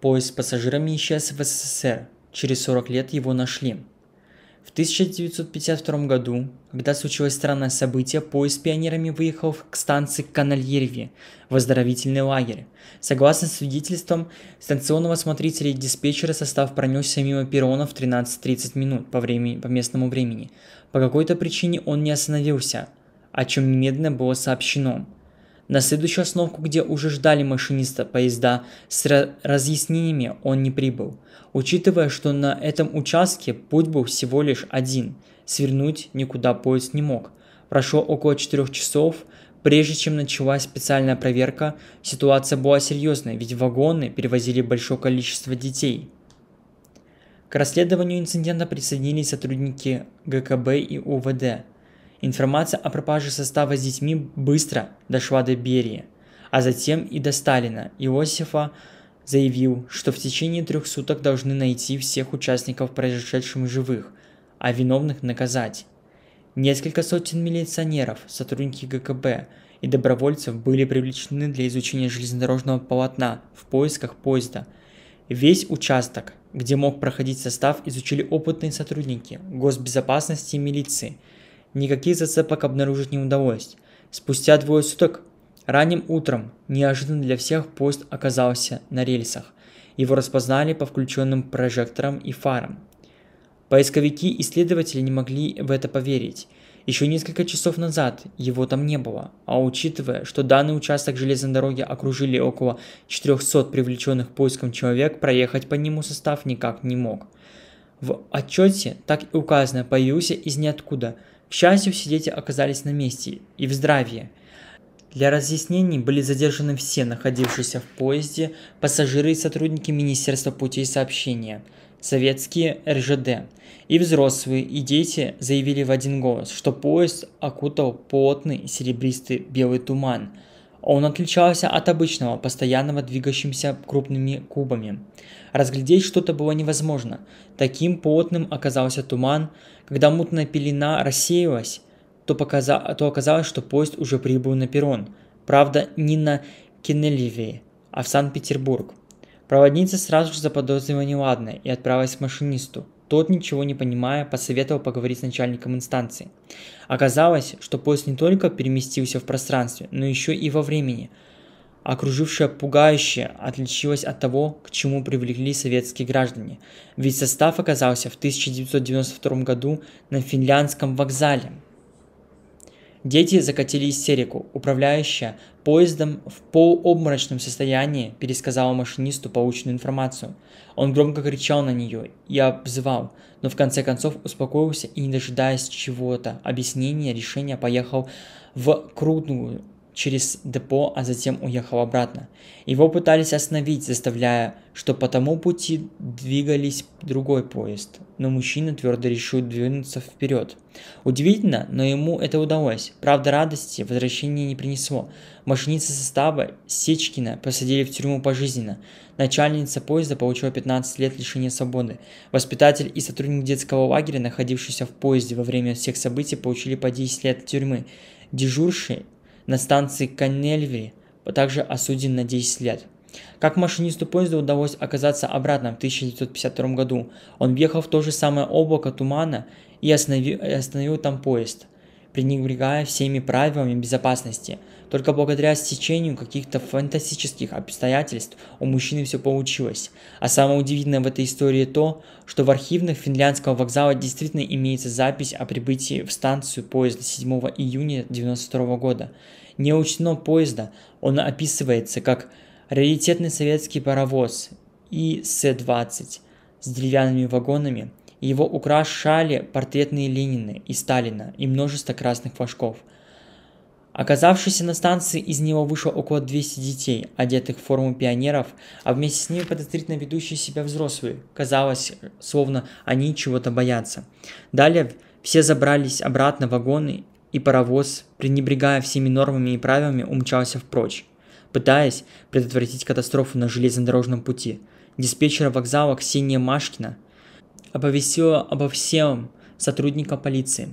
Поезд с пассажирами исчез в СССР, через 40 лет его нашли. В 1952 году, когда случилось странное событие, поезд с пионерами выехал к станции Канальерви, в оздоровительный лагерь. Согласно свидетельствам станционного смотрителя и диспетчера, состав пронесся мимо перрона в 13.30 минут по, времени, по местному времени. По какой-то причине он не остановился, о чем немедленно было сообщено – на следующую остановку, где уже ждали машиниста поезда, с разъяснениями он не прибыл. Учитывая, что на этом участке путь был всего лишь один, свернуть никуда поезд не мог. Прошло около 4 часов, Прежде чем началась специальная проверка, ситуация была серьезной, ведь вагоны перевозили большое количество детей. К расследованию инцидента присоединились сотрудники ГКБ и УВД – Информация о пропаже состава с детьми быстро дошла до Берии, а затем и до Сталина. Иосифа заявил, что в течение трех суток должны найти всех участников произошедшим живых, а виновных наказать. Несколько сотен милиционеров, сотрудники ГКБ и добровольцев были привлечены для изучения железнодорожного полотна в поисках поезда. Весь участок, где мог проходить состав, изучили опытные сотрудники госбезопасности и милиции – никаких зацепок обнаружить не удалось. Спустя двое суток, ранним утром, неожиданно для всех поезд оказался на рельсах. Его распознали по включенным прожекторам и фарам. Поисковики и следователи не могли в это поверить. Еще несколько часов назад его там не было, а учитывая, что данный участок железной дороги окружили около 400 привлеченных поиском человек, проехать по нему состав никак не мог. В отчете так и указано «появился из ниоткуда», к счастью, все дети оказались на месте и в здравии. Для разъяснений были задержаны все находившиеся в поезде пассажиры и сотрудники Министерства путей сообщения, советские РЖД. И взрослые, и дети заявили в один голос, что поезд окутал плотный серебристый белый туман – он отличался от обычного, постоянного двигающимся крупными кубами. Разглядеть что-то было невозможно. Таким плотным оказался туман. Когда мутная пелена рассеялась, то, показа... то оказалось, что поезд уже прибыл на перрон. Правда, не на Кеннеливее, а в Санкт-Петербург. Проводница сразу же заподозрила неладное и отправилась к машинисту. Тот, ничего не понимая, посоветовал поговорить с начальником инстанции. Оказалось, что поезд не только переместился в пространстве, но еще и во времени. Окружившая пугающее отличилось от того, к чему привлекли советские граждане, ведь состав оказался в 1992 году на финляндском вокзале – Дети закатили истерику. Управляющая поездом в полуобморочном состоянии пересказала машинисту полученную информацию. Он громко кричал на нее и обзывал, но в конце концов успокоился и, не дожидаясь чего-то, объяснения, решения, поехал в крупную через депо, а затем уехал обратно. Его пытались остановить, заставляя, что по тому пути двигались другой поезд, но мужчина твердо решил двинуться вперед. Удивительно, но ему это удалось. Правда, радости возвращение не принесло. Машиница состава Сечкина посадили в тюрьму пожизненно. Начальница поезда получила 15 лет лишения свободы. Воспитатель и сотрудник детского лагеря, находившийся в поезде во время всех событий, получили по 10 лет тюрьмы. Дежурший на станции Канельвери, а также осуден на 10 лет. Как машинисту поезда удалось оказаться обратно в 1952 году? Он въехал в то же самое облако тумана и остановил, остановил там поезд – пренебрегая всеми правилами безопасности. Только благодаря стечению каких-то фантастических обстоятельств у мужчины все получилось. А самое удивительное в этой истории то, что в архивных финляндского вокзала действительно имеется запись о прибытии в станцию поезда 7 июня 1992 года. Не учтено поезда, он описывается как «раритетный советский паровоз ис 20 с деревянными вагонами – его украшали портретные Ленина и Сталина и множество красных флажков. Оказавшись на станции, из него вышло около 200 детей, одетых в форму пионеров, а вместе с ними подозрительно ведущие себя взрослые. Казалось, словно они чего-то боятся. Далее все забрались обратно в вагоны, и паровоз, пренебрегая всеми нормами и правилами, умчался впрочь, пытаясь предотвратить катастрофу на железнодорожном пути. Диспетчера вокзала Ксения Машкина – оповестила обо всем сотрудника полиции.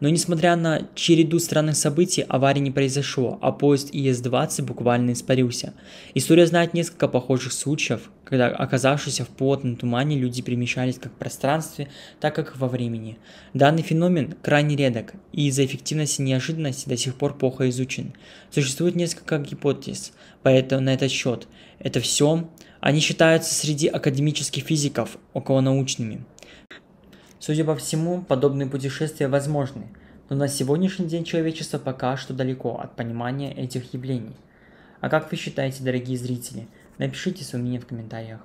Но несмотря на череду странных событий, аварии не произошло, а поезд ЕС 20 буквально испарился. История знает несколько похожих случаев, когда оказавшись в плотном тумане люди перемещались как в пространстве, так и во времени. Данный феномен крайне редок, и из-за эффективности неожиданности до сих пор плохо изучен. Существует несколько гипотез, поэтому на этот счет это все. Они считаются среди академических физиков околонаучными. Судя по всему, подобные путешествия возможны, но на сегодняшний день человечество пока что далеко от понимания этих явлений. А как вы считаете, дорогие зрители? Напишите свое мнение в комментариях.